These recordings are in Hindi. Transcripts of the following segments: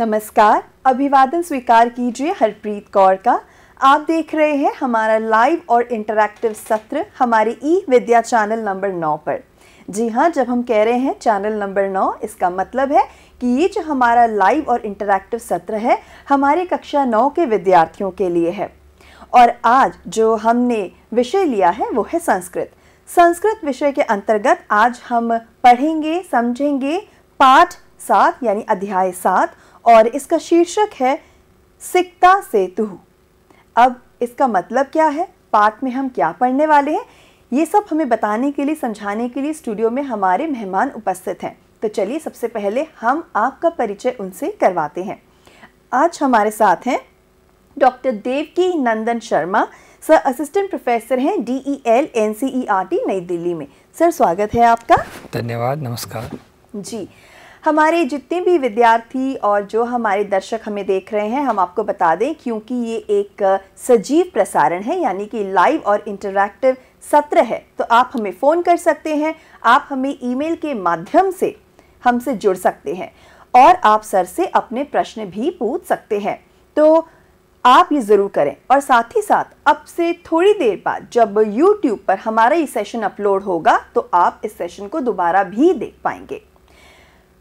नमस्कार अभिवादन स्वीकार कीजिए हरप्रीत कौर का आप देख रहे हैं हमारा लाइव और इंटरैक्टिव सत्र हमारे ई विद्या चैनल नंबर नौ पर जी हाँ जब हम कह रहे हैं चैनल नंबर नौ इसका मतलब है कि ये जो हमारा लाइव और इंटरैक्टिव सत्र है हमारे कक्षा नौ के विद्यार्थियों के लिए है और आज जो हमने विषय लिया है वो है संस्कृत संस्कृत विषय के अंतर्गत आज हम पढ़ेंगे समझेंगे पाठ सात यानी अध्याय सात और इसका शीर्षक है सिकता सेतु अब इसका मतलब क्या है पाठ में हम क्या पढ़ने वाले हैं ये सब हमें बताने के लिए समझाने के लिए स्टूडियो में हमारे मेहमान उपस्थित हैं तो चलिए सबसे पहले हम आपका परिचय उनसे करवाते हैं आज हमारे साथ हैं doctor Devaki Nandan Sharma sir assistant professor हैं D E L N C E R T नई दिल्ली में सर स्वागत है आपका धन्यवाद नमस्कार जी हमारे जितने भी विद्यार्थी और जो हमारे दर्शक हमें देख रहे हैं हम आपको बता दें क्योंकि ये एक सजीव प्रसारण है यानी कि लाइव और इंटरैक्टिव सत्र है तो आप हमें फ़ोन कर सकते हैं आप हमें ईमेल के माध्यम से हमसे जुड़ सकते हैं और आप सर से अपने प्रश्न भी पूछ सकते हैं तो आप ये ज़रूर करें और साथ ही साथ अब से थोड़ी देर बाद जब YouTube पर हमारा ये सेशन अपलोड होगा तो आप इस सेशन को दोबारा भी देख पाएंगे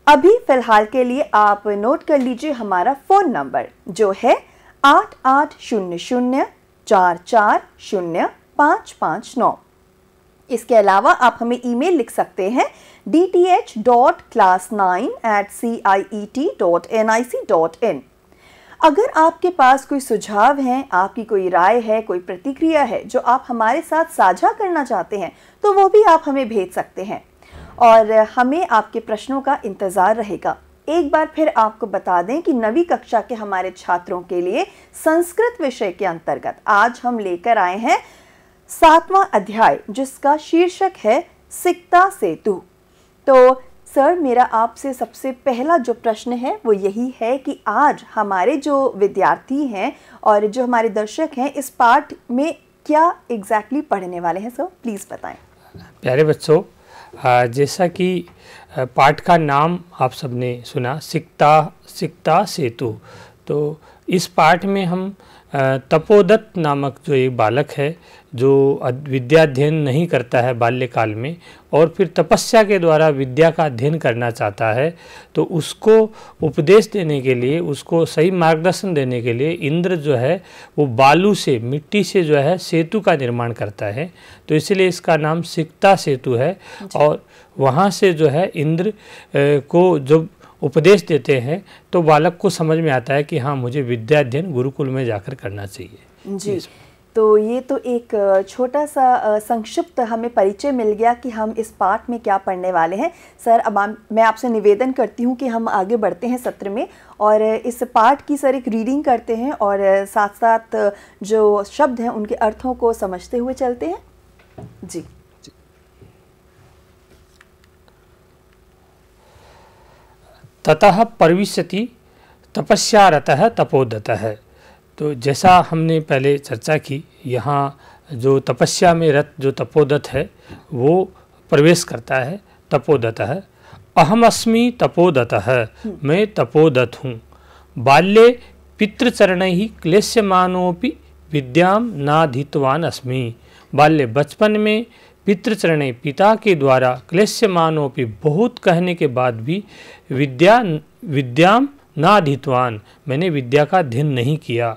अभी फिलहाल के लिए आप नोट कर लीजिए हमारा फ़ोन नंबर जो है आठ आठ शून्य शून्य चार चार शून्य पाँच पाँच नौ इसके अलावा आप हमें ईमेल लिख सकते हैं D T H dot class nine eight C I E T dot N I C dot in अगर आपके पास कोई सुझाव है आपकी कोई राय है कोई प्रतिक्रिया है जो आप हमारे साथ साझा करना चाहते हैं तो वो भी आप हमें भेज सकते हैं और हमें आपके प्रश्नों का इंतज़ार रहेगा एक बार फिर आपको बता दें कि नवी कक्षा के हमारे छात्रों के लिए संस्कृत विषय के अंतर्गत आज हम लेकर आए हैं सातवां अध्याय जिसका शीर्षक है सिकता सेतु तो सर मेरा आपसे सबसे पहला जो प्रश्न है वो यही है कि आज हमारे जो विद्यार्थी हैं और जो हमारे दर्शक हैं इस पाठ में क्या एग्जैक्टली exactly पढ़ने वाले हैं सर प्लीज़ बताएं प्यारे बच्चों जैसा कि पाठ का नाम आप सबने सुना सिकता सिकता सेतु तो इस पाठ में हम तपोदत्त नामक जो एक बालक है जो विद्या अध्ययन नहीं करता है बाल्यकाल में और फिर तपस्या के द्वारा विद्या का अध्ययन करना चाहता है तो उसको उपदेश देने के लिए उसको सही मार्गदर्शन देने के लिए इंद्र जो है वो बालू से मिट्टी से जो है सेतु का निर्माण करता है तो इसलिए इसका नाम सिकता सेतु है और वहाँ से जो है इंद्र को जब उपदेश देते हैं तो बालक को समझ में आता है कि हाँ मुझे विद्या अध्ययन गुरुकुल में जाकर करना चाहिए जी तो ये तो एक छोटा सा संक्षिप्त हमें परिचय मिल गया कि हम इस पाठ में क्या पढ़ने वाले हैं सर अब मैं आपसे निवेदन करती हूँ कि हम आगे बढ़ते हैं सत्र में और इस पाठ की सर एक रीडिंग करते हैं और साथ साथ जो शब्द हैं उनके अर्थों को समझते हुए चलते हैं जी ततः परविशति तपस्यारतः तपोदत है तो जैसा हमने पहले चर्चा की यहाँ जो तपस्या में रत जो तपोदत है वो प्रवेश करता है तपोदत है अहम तपोदत है मैं तपोदत हूँ बाल्ये पितृचरण ही क्लेश्यमानोपि विद्याम नाधितवान अस्मि बाल्य बचपन में पितृचरणे पिता के द्वारा क्लेश्यमानोपि बहुत कहने के बाद भी विद्या विद्याम नाधितवान मैंने विद्या का अध्ययन नहीं किया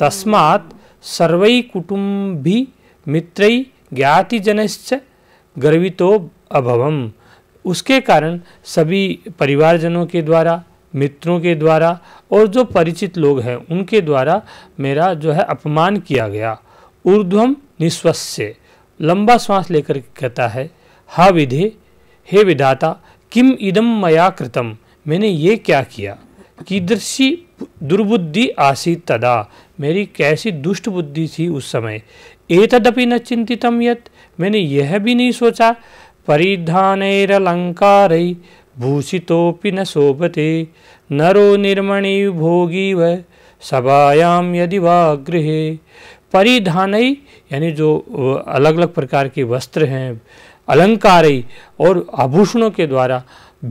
तस्मात् कुटुम्बी कुटुंबी मित्रई ज्ञातिजनश्च गर्वितो अभवम उसके कारण सभी परिवारजनों के द्वारा मित्रों के द्वारा और जो परिचित लोग हैं उनके द्वारा मेरा जो है अपमान किया गया ऊर्ध्वम निस्वस्य लंबा श्वास लेकर कहता है हा विधे हे विधाता किम इदम मया कृतम मैंने ये क्या किया कीदृशी दुर्बुद्धि आसी तदा मेरी कैसी दुष्ट बुद्धि थी उस समय एतदपि न चिंतितम यत मैंने यह भी नहीं सोचा परिधानैरलंकार भूषितोपि न शोभते नरो निर्मणि भोगी व सभायाम यदि वा गृहे परिधानई यानी जो अलग अलग प्रकार के वस्त्र हैं अलंकारई और आभूषणों के द्वारा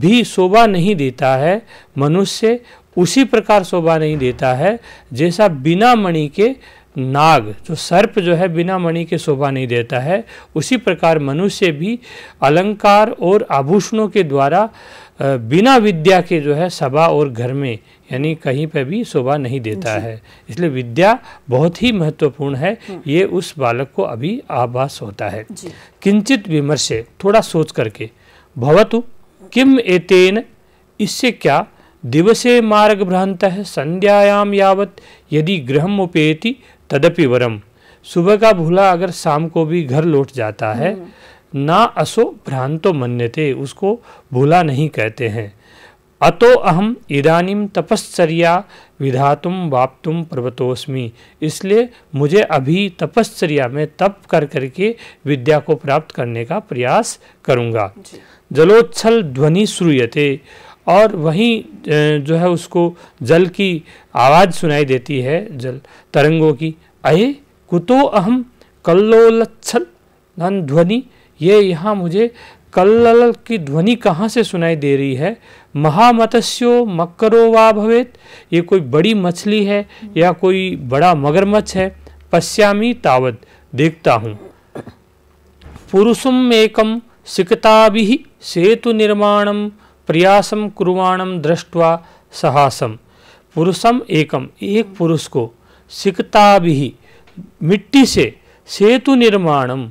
भी शोभा नहीं देता है मनुष्य उसी प्रकार शोभा नहीं देता है जैसा बिना मणि के नाग जो सर्प जो है बिना मणि के शोभा नहीं देता है उसी प्रकार मनुष्य भी अलंकार और आभूषणों के द्वारा बिना विद्या के जो है सभा और घर में यानी कहीं पर भी शोभा नहीं देता है इसलिए विद्या बहुत ही महत्वपूर्ण है हम्म। ये उस बालक को अभी आभास होता है किंचित विमर्श थोड़ा सोच करके भवतु किम एतेन इससे क्या दिवसे मार्ग भ्रांत है संध्यायाम यावत यदि गृह उपेति तदपि वरम सुबह का भूला अगर शाम को भी घर लौट जाता है हम्म। ना असो भ्रांतो मन्यते उसको भूला नहीं कहते हैं अतो अहम इदानीम तपश्चर्या विधातुम वापतुम पर्वतोस्मी इसलिए मुझे अभी तपश्चर्या में तप कर करके विद्या को प्राप्त करने का प्रयास करूँगा जलोच्छल ध्वनि श्रूयते और वहीं जो है उसको जल की आवाज़ सुनाई देती है जल तरंगों की अये कुतो अहम धन ध्वनि ये यहाँ मुझे कल्ल की ध्वनि कहाँ से सुनाई दे रही है महामत्स्यो मकरो वा भवेत ये कोई बड़ी मछली है या कोई बड़ा मगरमच्छ है पश्यामी तावत देखता हूँ पुरुषम एकम सिकता भी सेतु निर्माणम प्रयासम कुर्वाणम दृष्टवा सहासम पुरुषम एकम एक पुरुष को सिकता भी मिट्टी से सेतु निर्माणम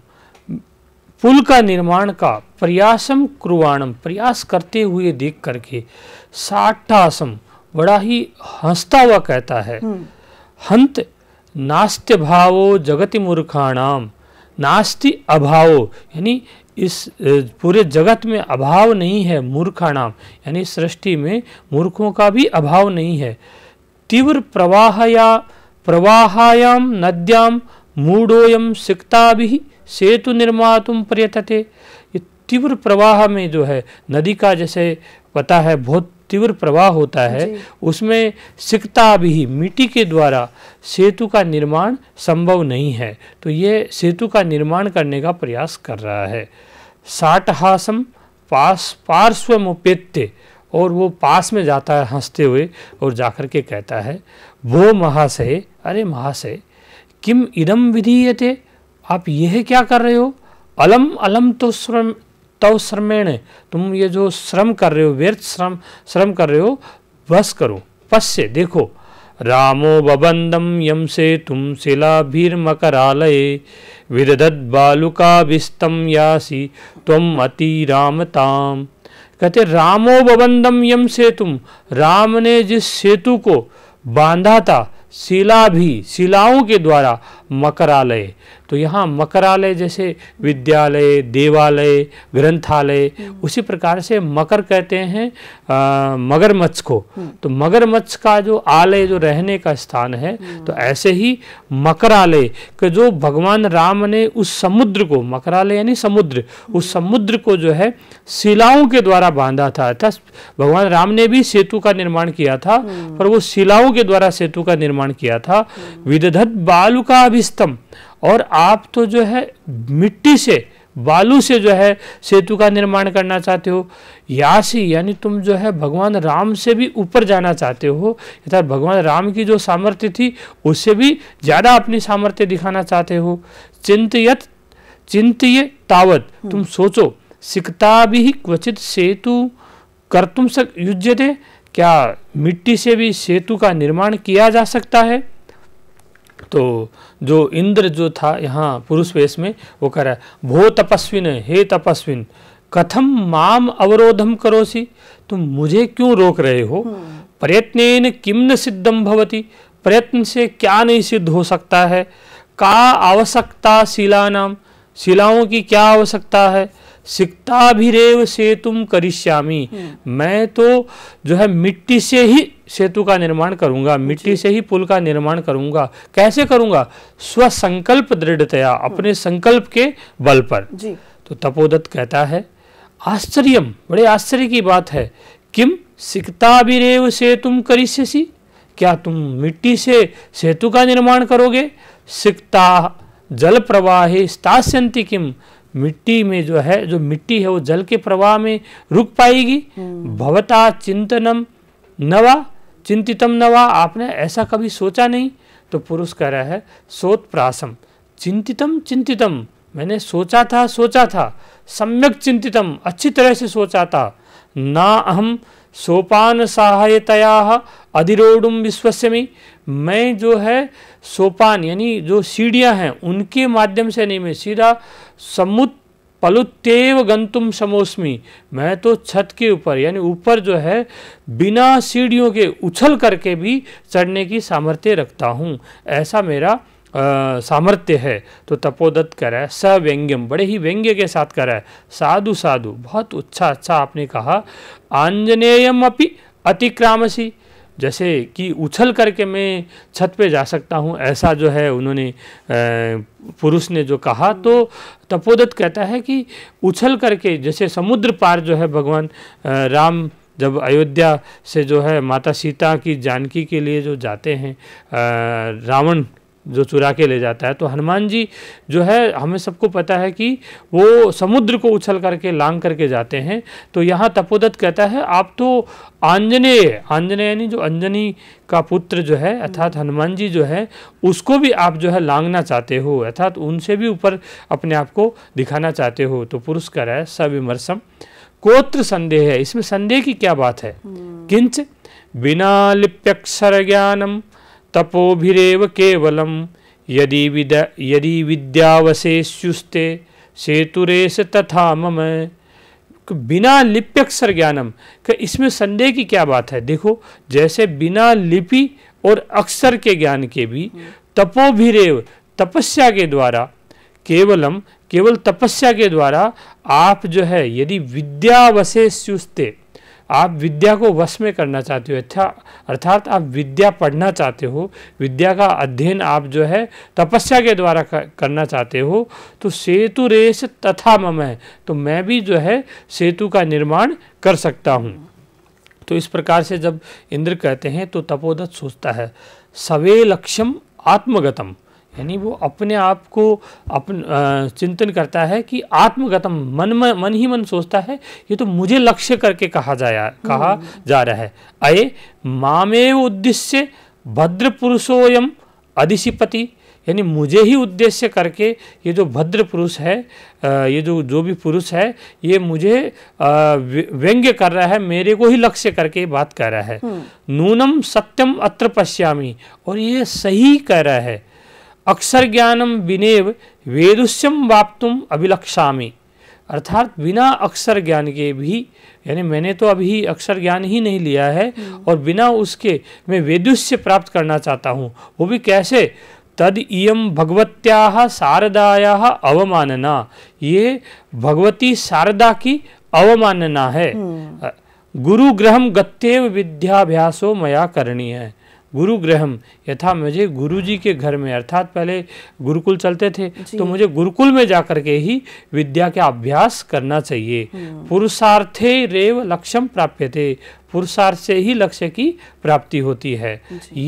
पुल का निर्माण का प्रयासम कुर्वाणम प्रयास करते हुए देख करके साठासम बड़ा ही हंसता हुआ कहता है हम्म। हंत नास्त्य भावो जगति मूर्खाणाम नास्ति अभावो यानी इस पूरे जगत में अभाव नहीं है मूर्खाणाम यानी सृष्टि में मूर्खों का भी अभाव नहीं है तीव्र प्रवाह या प्रवाहायाम नद्याम मूढ़ोयम सिक्ता भी सेतु निर्मातुम पर्यतते ये तीव्र प्रवाह में जो है नदी का जैसे पता है बहुत तीव्र प्रवाह होता है उसमें सिकता भी मिट्टी के द्वारा सेतु का निर्माण संभव नहीं है तो ये सेतु का निर्माण करने का प्रयास कर रहा है साटहासम पास पार्श्व मुपेत्य और वो पास में जाता है हंसते हुए और जाकर के कहता है वो महाशय अरे महाशय किम इदम विधीयते आप यह क्या कर रहे हो अलम अलम तो श्रम तव श्रमेण तुम ये जो श्रम कर रहे हो व्यर्थ श्रम श्रम कर रहे हो बस करो पश्य देखो रामो बबंदम यम से तुम शिला शिलाभिर्मकरालय विदधत बालुका विस्तम यासी तुम अति रामताम कहते रामो बबंदम यम से तुम राम ने जिस सेतु को बांधा था शिला भी शिलाओं के द्वारा मकरालय तो यहाँ मकरालय जैसे विद्यालय देवालय ग्रंथालय हम्म। उसी प्रकार से मकर कहते हैं मगरमच्छ को हम्म। तो मगरमच्छ का जो आलय जो रहने का स्थान है हम्म। तो ऐसे ही मकरालय के जो भगवान राम ने उस समुद्र को मकरालय यानी समुद्र उस समुद्र को जो है शिलाओं के द्वारा बांधा था अर्थात भगवान राम ने भी सेतु का निर्माण किया था पर वो शिलाओं के द्वारा सेतु का निर्माण किया था विदधत बालू का स्तंभ और आप तो जो है मिट्टी से बालू से जो है सेतु का निर्माण करना चाहते हो या से यानी तुम जो है भगवान राम से भी ऊपर जाना चाहते हो यथा भगवान राम की जो सामर्थ्य थी उससे भी ज़्यादा अपनी सामर्थ्य दिखाना चाहते हो चिंतियत चिंत्य तावत हम्म। तुम सोचो सिकता भी क्वचित सेतु कर तुम सक युज्य क्या मिट्टी से भी सेतु का निर्माण किया जा सकता है तो जो इंद्र जो था यहाँ पुरुष वेश में वो कह रहा है भो तपस्विन हे तपस्विन कथम माम अवरोधम करोसी तुम मुझे क्यों रोक रहे हो हम्म। प्रयत्न किम न सिद्धम भवती प्रयत्न से क्या नहीं सिद्ध हो सकता है का आवश्यकता शिला नाम शिलाओं की क्या आवश्यकता है से सेतुम करिश्यामी हम्म। मैं तो जो है मिट्टी से ही सेतु का निर्माण करूंगा मिट्टी से ही पुल का निर्माण करूंगा कैसे करूंगा स्वसंकल्प दृढ़तया हम्म। अपने संकल्प के बल पर तो तपोदत्त कहता है आश्चर्य बड़े आश्चर्य की बात है किम से तुम करिष्यसी क्या तुम मिट्टी से सेतु का निर्माण करोगे सिक्ता जल प्रवाहे स्तास्यंती किम मिट्टी में जो है जो मिट्टी है वो जल के प्रवाह में रुक पाएगी हम्म। भवता चिंतनम नवा चिंतितम नवा आपने ऐसा कभी सोचा नहीं तो पुरुष कह रहा है सोत प्रासम चिंतितम चिंतितम मैंने सोचा था सोचा था सम्यक चिंतितम अच्छी तरह से सोचा था ना अहम सोपान सहायतया अधिरोडुम विश्वस्यमी मैं जो है सोपान यानी जो सीढ़ियां हैं उनके माध्यम से नहीं मैं सीधा समुत पलुत्तेव गंतुम समोस्मी मैं तो छत के ऊपर यानी ऊपर जो है बिना सीढ़ियों के उछल करके भी चढ़ने की सामर्थ्य रखता हूँ ऐसा मेरा सामर्थ्य है तो तपोदत्त कर है स व्यंग्यम बड़े ही व्यंग्य के साथ कर है साधु साधु बहुत अच्छा अच्छा आपने कहा आंजनेयम अपि अतिक्रामसी जैसे कि उछल करके मैं छत पे जा सकता हूँ ऐसा जो है उन्होंने पुरुष ने जो कहा हम्म। तो तपोदत्त कहता है कि उछल करके जैसे समुद्र पार जो है भगवान राम जब अयोध्या से जो है माता सीता की जानकी के लिए जो जाते हैं रावण जो चुरा के ले जाता है तो हनुमान जी जो है हमें सबको पता है कि वो समुद्र को उछल करके लांग करके जाते हैं तो यहाँ तपोदत्त कहता है आप तो आंजनेय आंजनेय यानी जो अंजनी का पुत्र जो है अर्थात हनुमान जी जो है उसको भी आप जो है लांगना चाहते हो अर्थात उनसे भी ऊपर अपने आप को दिखाना चाहते हो तो पुरस्कार है सविमर्शम कोत्र संदेह है इसमें संदेह की क्या बात है हम्म। किंच बिना लिप्यक्षर ज्ञानम तपोभिरेव केवलम यदि विद्या यदि विद्यावशेष्युस्ते सेतुरेश तथा मम बिना लिप्यक्षर ज्ञानम कि इसमें संदेह की क्या बात है देखो जैसे बिना लिपि और अक्षर के ज्ञान के भी तपोभिरेव तपस्या के द्वारा केवलम केवल तपस्या के द्वारा आप जो है यदि विद्यावशेष्युस्ते आप विद्या को वश में करना चाहते हो अच्छा अर्थात आप विद्या पढ़ना चाहते हो विद्या का अध्ययन आप जो है तपस्या के द्वारा करना चाहते हो तो सेतु रेस तथा मम है तो मैं भी जो है सेतु का निर्माण कर सकता हूँ तो इस प्रकार से जब इंद्र कहते हैं तो तपोदत्त सोचता है सवे लक्ष्यम आत्मगतम यानी वो अपने आप को अपन चिंतन करता है कि आत्मगतम मन में मन ही मन सोचता है ये तो मुझे लक्ष्य करके कहा जाया कहा हम्म। जा रहा है अये मामेव उद्देश्य भद्र पुरुषोयम अधिशिपति यानी मुझे ही उद्देश्य करके ये जो भद्र पुरुष है ये जो जो भी पुरुष है ये मुझे व्यंग्य कर रहा है मेरे को ही लक्ष्य करके बात कर रहा है हम्म। नूनम सत्यम अत्र पश्यामी और ये सही कह रहा है अक्षर ज्ञानम विनेव वेदुष्यम अभिलक्षा में अर्थात बिना अक्षर ज्ञान के भी यानी मैंने तो अभी अक्षर ज्ञान ही नहीं लिया है हम्म। और बिना उसके मैं वेदुष्य प्राप्त करना चाहता हूँ वो भी कैसे तद इम भगवत्या शारदाया अवमानना ये भगवती शारदा की अवमानना है हम्म। गुरु ग्रहम गत्यव विद्याभ्यासो मया करनी है गुरु ग्रहम यथा मुझे गुरु जी के घर में अर्थात पहले गुरुकुल चलते थे तो मुझे गुरुकुल में जाकर के ही विद्या का अभ्यास करना चाहिए हम्म। पुरुषार्थे रेव लक्ष्यम प्राप्य थे पुरुषार्थ से ही लक्ष्य की प्राप्ति होती है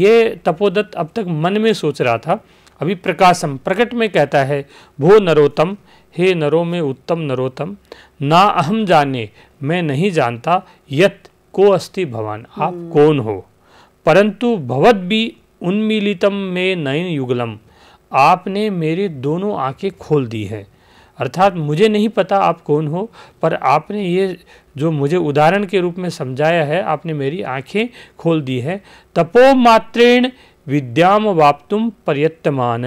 ये तपोदत्त अब तक मन में सोच रहा था अभी प्रकाशम प्रकट में कहता है भो नरोतम हे नरो में उत्तम नरोतम ना अहम जाने मैं नहीं जानता यत को अस्ति भवान आप हम्म। कौन हो परंतु भवत भी उन्मीलितम में नयन युगलम आपने मेरे दोनों आंखें खोल दी हैं अर्थात मुझे नहीं पता आप कौन हो पर आपने ये जो मुझे उदाहरण के रूप में समझाया है आपने मेरी आंखें खोल दी है तपोमात्रेण विद्याम वापतुम प्रयत्तमान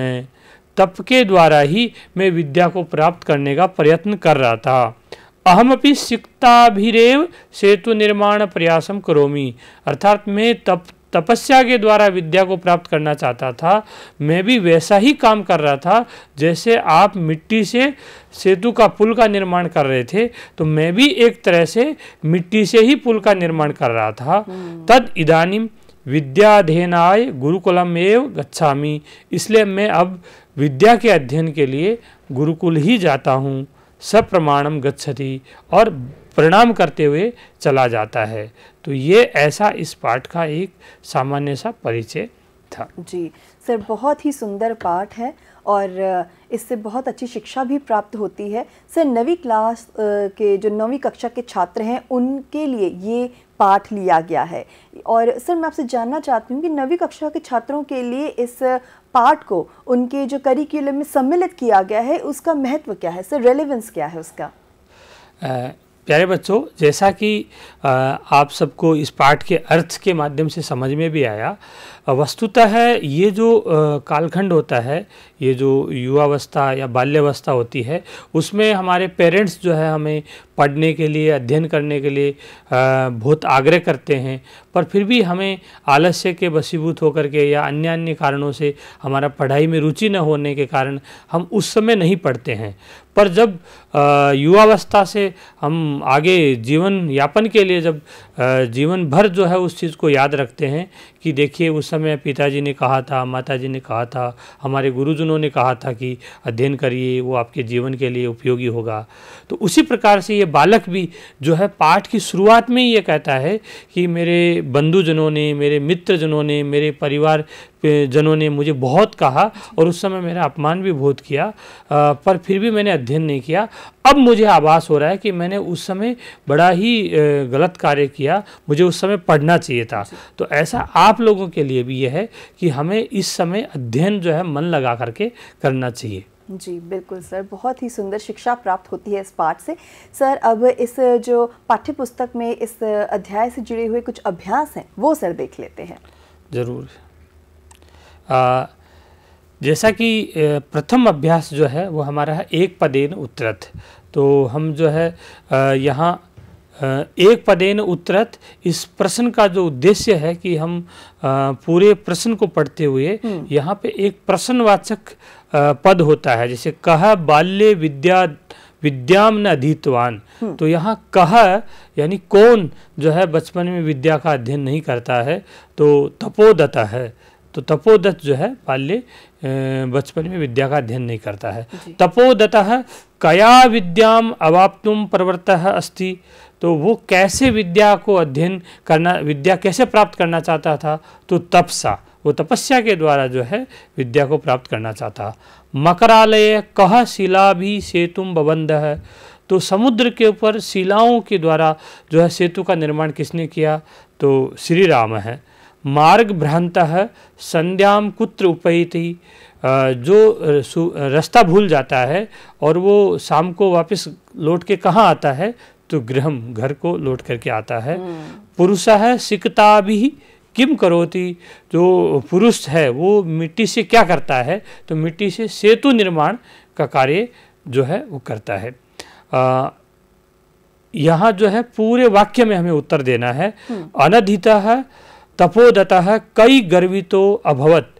तप के द्वारा ही मैं विद्या को प्राप्त करने का प्रयत्न कर रहा था अहम अपनी सिक्ताभिरेव सेतु निर्माण प्रयासम करोमी अर्थात मैं तप तपस्या के द्वारा विद्या को प्राप्त करना चाहता था मैं भी वैसा ही काम कर रहा था जैसे आप मिट्टी से सेतु का पुल का निर्माण कर रहे थे तो मैं भी एक तरह से मिट्टी से ही पुल का निर्माण कर रहा था हम्म। तद इदानिम विद्याध्ययनाय गुरुकुलम एव गच्छामी इसलिए मैं अब विद्या के अध्ययन के लिए गुरुकुल ही जाता हूँ सप्रमाणम गच्छति और प्रणाम करते हुए चला जाता है तो ये ऐसा इस पाठ का एक सामान्य सा परिचय था जी सर बहुत ही सुंदर पाठ है और इससे बहुत अच्छी शिक्षा भी प्राप्त होती है सर नवी क्लास के जो नवी कक्षा के छात्र हैं उनके लिए ये पाठ लिया गया है और सर मैं आपसे जानना चाहती हूँ कि नवी कक्षा के छात्रों के लिए इस पाठ को उनके जो करिकुलम में सम्मिलित किया गया है उसका महत्व क्या है सर रेलेवेंस क्या है उसका प्यारे बच्चों जैसा कि आप सबको इस पाठ के अर्थ के माध्यम से समझ में भी आया वस्तुतः ये जो कालखंड होता है ये जो युवावस्था या बाल्यावस्था होती है उसमें हमारे पेरेंट्स जो है हमें पढ़ने के लिए अध्ययन करने के लिए बहुत आग्रह करते हैं पर फिर भी हमें आलस्य के बसीबूत होकर के या अन्य अन्य कारणों से हमारा पढ़ाई में रुचि न होने के कारण हम उस समय नहीं पढ़ते हैं पर जब युवावस्था से हम आगे जीवन यापन के लिए जब जीवन भर जो है उस चीज़ को याद रखते हैं कि देखिए उस समय पिताजी ने कहा था माताजी ने कहा था हमारे गुरुजनों ने कहा था कि अध्ययन करिए वो आपके जीवन के लिए उपयोगी होगा तो उसी प्रकार से ये बालक भी जो है पाठ की शुरुआत में ही ये कहता है कि मेरे बंधुजनों ने मेरे मित्रजनों ने मेरे परिवार जनों ने मुझे बहुत कहा और उस समय मेरा अपमान भी बहुत किया आ, पर फिर भी मैंने अध्ययन नहीं किया अब मुझे आभास हो रहा है कि मैंने उस समय बड़ा ही गलत कार्य किया मुझे उस समय पढ़ना चाहिए था तो ऐसा आप आप लोगों के लिए भी यह है कि हमें इस समय अध्ययन जो है मन लगा करके करना चाहिए जी बिल्कुल सर बहुत ही सुंदर शिक्षा प्राप्त होती है इस पाठ से सर अब इस जो पाठ्य पुस्तक में इस अध्याय से जुड़े हुए कुछ अभ्यास हैं वो सर देख लेते हैं ज़रूर आ, जैसा कि प्रथम अभ्यास जो है वो हमारा है एक पदेन उत्तरत तो हम जो है यहाँ एक पदेन उत्तरत इस प्रश्न का जो उद्देश्य है कि हम पूरे प्रश्न को पढ़ते हुए हम्म। यहाँ पे एक प्रश्नवाचक पद होता है जैसे कह बाल्य विद्या विद्याम ने अधीतवान हम्म। तो यहाँ कह यानी कौन जो है बचपन में विद्या का अध्ययन नहीं करता है तो तपोदत्त है तो तपोदत्त जो है बाल्य बचपन में विद्या का अध्ययन नहीं करता है तपोदत्त कया विद्याम अवाप्तुम प्रवर्त अस्ति तो वो कैसे विद्या को अध्ययन करना विद्या कैसे प्राप्त करना चाहता था तो तपसा वो तपस्या के द्वारा जो है विद्या को प्राप्त करना चाहता मकरालय कह शिला भी सेतु बबंध है तो समुद्र के ऊपर शिलाओं के द्वारा जो है सेतु का निर्माण किसने किया तो श्री राम है मार्ग भ्रांत है संध्याम कुत्र उपैति जो रास्ता भूल जाता है और वो शाम को वापस लौट के कहाँ आता है तो गृह घर को लौट करके आता है हम्म। पुरुष है सिकता भी किम करोती जो पुरुष है वो मिट्टी से क्या करता है तो मिट्टी से सेतु निर्माण का कार्य जो है वो करता है आ, यहाँ जो है पूरे वाक्य में हमें उत्तर देना है हम्म। अनधिता है तपोदत कई गर्वितो अभवत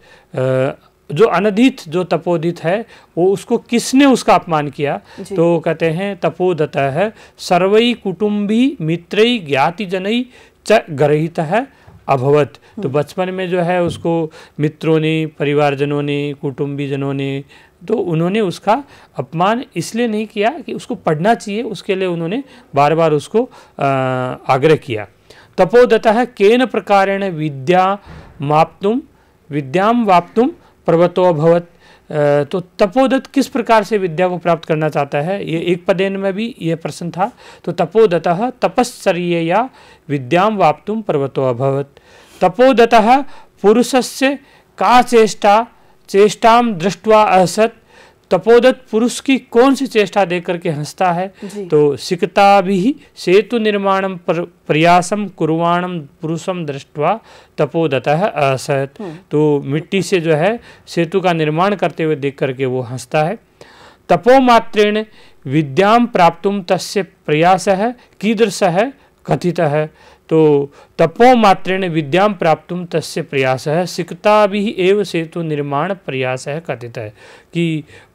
जो अनधित जो तपोदित है वो उसको किसने उसका अपमान किया तो कहते हैं तपोदत है सर्वई कुटुम्बी मित्रई ज्ञाति जनई च ग्रहित है अभवत तो हम्म। बचपन में जो है उसको मित्रों ने परिवारजनों ने कुटुम्बीजनों ने तो उन्होंने उसका अपमान इसलिए नहीं किया कि उसको पढ़ना चाहिए उसके लिए उन्होंने बार बार उसको आग्रह किया तपोदत केन प्रकारेण विद्या माप्तुम विद्याम वाप्तुम पर्वतो अभवत तो तपोदत्त किस प्रकार से विद्या को प्राप्त करना चाहता है ये एक पदेन में भी यह प्रश्न था तो तपोदत तपश्चर्य या विद्या वाप्तुम पर्वतो अभवत तपोदत पुरुष से का चेष्टा चेष्टा दृष्टवा असत तपोदत्त पुरुष की कौन सी चेष्टा देख करके हंसता है तो सिकता भी सेतु निर्माणम पर, प्रयासम कुरवाणम पुरुषम दृष्टवा तपोदत असहत हम्म। तो मिट्टी से जो है सेतु का निर्माण करते हुए देख करके वो हंसता है तपोमात्रेण विद्याम प्राप्त तस्य प्रयास है कीदृश है कथित है तो तपोमात्रेण विद्याम प्राप्त तस् प्रयास है सिकता भी एव सेतु निर्माण प्रयास है कथित है कि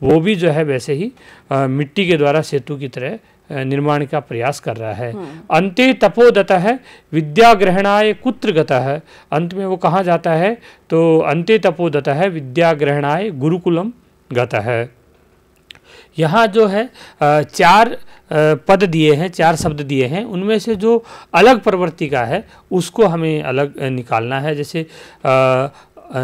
वो भी जो है वैसे ही आ, मिट्टी के द्वारा सेतु की तरह निर्माण का प्रयास कर रहा है हाँ। अंत तपोदता है विद्या ग्रहणाय कुत्र गता है अंत में वो कहाँ जाता है तो अंते तपोदता है विद्या ग्रहणाय गुरुकुलम गता है यहाँ जो है चार पद दिए हैं चार शब्द दिए हैं उनमें से जो अलग प्रवृत्ति का है उसको हमें अलग निकालना है जैसे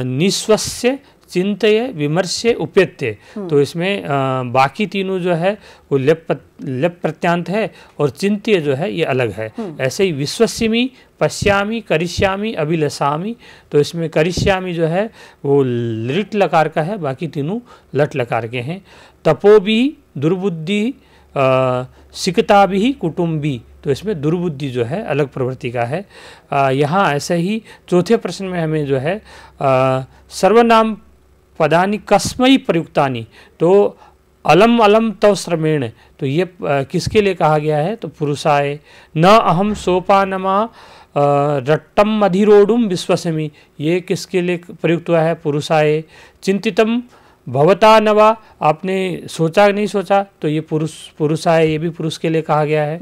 निस्वस्य चिंतय विमर्श उपेत्य हम्म। तो इसमें आ, बाकी तीनों जो है वो लेप लेप प्रत्यांत है और चिंत्य जो है ये अलग है हम्म। ऐसे ही विश्वस्यमी पश्यामी करिष्यामी अभिलसामी तो इसमें करिष्यामी जो है वो लिट लकार का है बाकी तीनों लट लकार के हैं तपोभी दुर्बुद्धि सिकता भी कुटुम्बी तो इसमें दुर्बुद्धि जो है अलग प्रवृत्ति का है यहाँ ऐसे ही चौथे प्रश्न में हमें जो है आ, सर्वनाम पदानी कस्मयी प्रयुक्तानी तो अलम अलम तव श्रमेण तो ये आ, किसके लिए कहा गया है तो पुरुषाय न अहम सोपानमा रट्टम अधिरोडुम विश्वसमी ये किसके लिए प्रयुक्त हुआ है पुरुषाय चिंतितम भवता नवा आपने सोचा नहीं सोचा तो ये पुरुष पुरुष आए ये भी पुरुष के लिए कहा गया है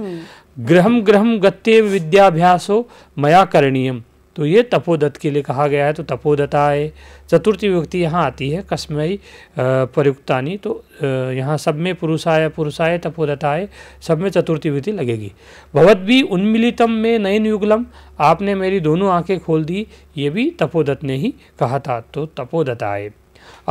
ग्रहम हम्म। ग्रहम गत्ते विद्याभ्यासो मया करणीयम तो ये तपोदत्त के लिए कहा गया है तो तपोदत्ता आए चतुर्थी व्यक्ति यहाँ आती है कस्मयी नहीं तो यहाँ सब में पुरुषाय तपोदत्ता आए सब में चतुर्थी व्यक्ति लगेगी भगवत भी उन्मिलितम में नयन युगलम आपने मेरी दोनों आंखें खोल दी ये भी तपोदत्त ने ही कहा था तो आए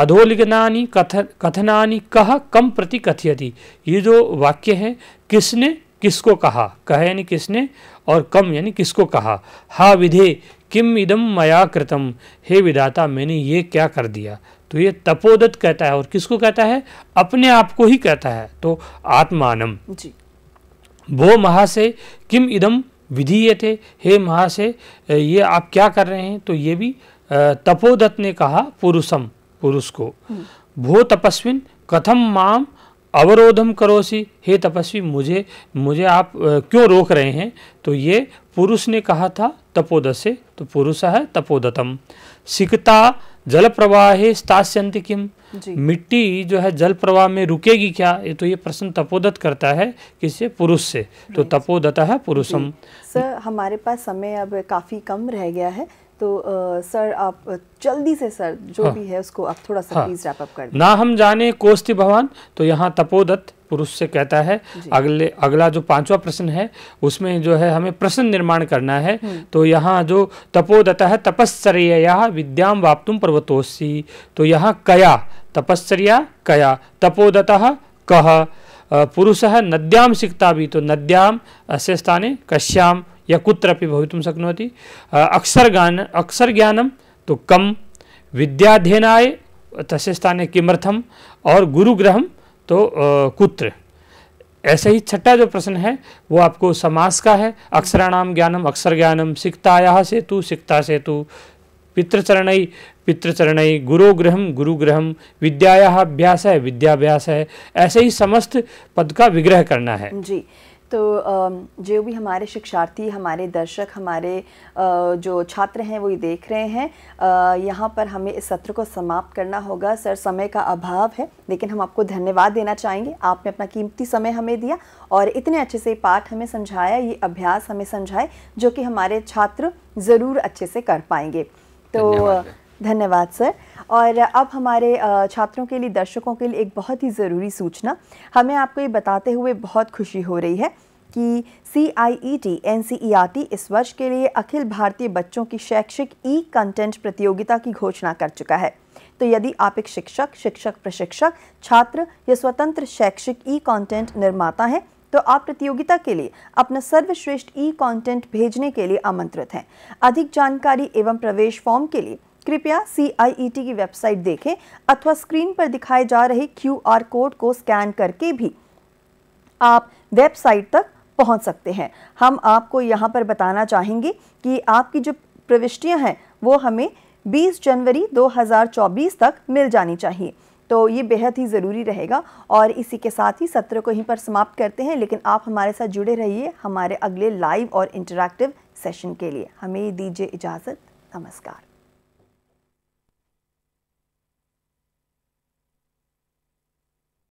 अधोलिखना कथ कथनानी कह कम प्रति कथयति ये जो वाक्य है किसने किसको कहा कह यानी किसने और कम यानी किसको कहा हा विधे किम इदम मया कृतम हे विधाता मैंने ये क्या कर दिया तो ये तपोदत कहता है और किसको कहता है अपने आप को ही कहता है तो आत्मानम जी वो महाशय किम इदम विधीय थे हे महाशय ये आप क्या कर रहे हैं तो ये भी तपोदत्त ने कहा पुरुषम पुरुष को हम्म। भो तपस्विन कथम माम अवरोधम करोसी हे तपस्वी मुझे मुझे आप क्यों रोक रहे हैं तो ये पुरुष ने कहा था तपोद से तो पुरुष है तपोदतम सिकता जल प्रवाह स्थास्यंत किम मिट्टी जो है जल प्रवाह में रुकेगी क्या ये तो ये प्रश्न तपोदत करता है किसे पुरुष से तो तपोदत है पुरुषम सर हमारे पास समय अब काफ़ी कम रह गया है तो आ, सर आप जल्दी से सर जो हाँ, भी है उसको आप थोड़ा सा हाँ, प्लीज रैप अप कर ना हम जाने कोस्ति भगवान तो यहाँ तपोदत्त पुरुष से कहता है अगले अगला जो पांचवा प्रश्न है उसमें जो है हमें प्रश्न निर्माण करना है हम्म। तो यहाँ जो तपोदत्त है तपश्चर्या विद्याम वाप्तुम पर्वतोसी तो यहाँ कया तपश्चर्या कया तपोदत कह पुरुष है नद्याम सिकता भी तो नद्याम से स्थाने कश्याम या कुत्र कुत्रापि भवितुं शक्नोति अक्षर ज्ञानम तो कम विद्याध्ययनाय तस्य स्थाने किमर्थम और गुरुग्रह तो कुत्र ऐसे ही छठा जो प्रश्न है वो आपको समास का है अक्षराणाम ज्ञानम अक्षर ज्ञानम सिक्ताया सेतु सिक्ता सेतु पितृचरण पितृचरण गुरुग्रह गुरुग्रह विद्याया अभ्यास है विद्याभ्यास है ऐसे ही समस्त पद का विग्रह करना है जी तो जो भी हमारे शिक्षार्थी हमारे दर्शक हमारे जो छात्र हैं वो ये देख रहे हैं यहाँ पर हमें इस सत्र को समाप्त करना होगा सर समय का अभाव है लेकिन हम आपको धन्यवाद देना चाहेंगे आपने अपना कीमती समय हमें दिया और इतने अच्छे से पाठ हमें समझाया ये अभ्यास हमें समझाए जो कि हमारे छात्र ज़रूर अच्छे से कर पाएंगे तो धन्यवाद सर और अब हमारे छात्रों के लिए दर्शकों के लिए एक बहुत ही ज़रूरी सूचना हमें आपको ये बताते हुए बहुत खुशी हो रही है कि C I E T N C E R T इस वर्ष के लिए अखिल भारतीय बच्चों की शैक्षिक ई कंटेंट प्रतियोगिता की घोषणा कर चुका है तो यदि आप एक शिक्षक शिक्षक प्रशिक्षक छात्र या स्वतंत्र शैक्षिक ई कंटेंट निर्माता हैं तो आप प्रतियोगिता के लिए अपना सर्वश्रेष्ठ ई कंटेंट भेजने के लिए आमंत्रित हैं अधिक जानकारी एवं प्रवेश फॉर्म के लिए कृपया सी e की वेबसाइट देखें अथवा स्क्रीन पर दिखाए जा रहे क्यू कोड को स्कैन करके भी आप वेबसाइट तक पहुंच सकते हैं हम आपको यहाँ पर बताना चाहेंगे कि आपकी जो प्रविष्टियाँ हैं वो हमें 20 जनवरी 2024 तक मिल जानी चाहिए तो ये बेहद ही ज़रूरी रहेगा और इसी के साथ ही सत्र को यहीं पर समाप्त करते हैं लेकिन आप हमारे साथ जुड़े रहिए हमारे अगले लाइव और इंटरेक्टिव सेशन के लिए हमें दीजिए इजाज़त नमस्कार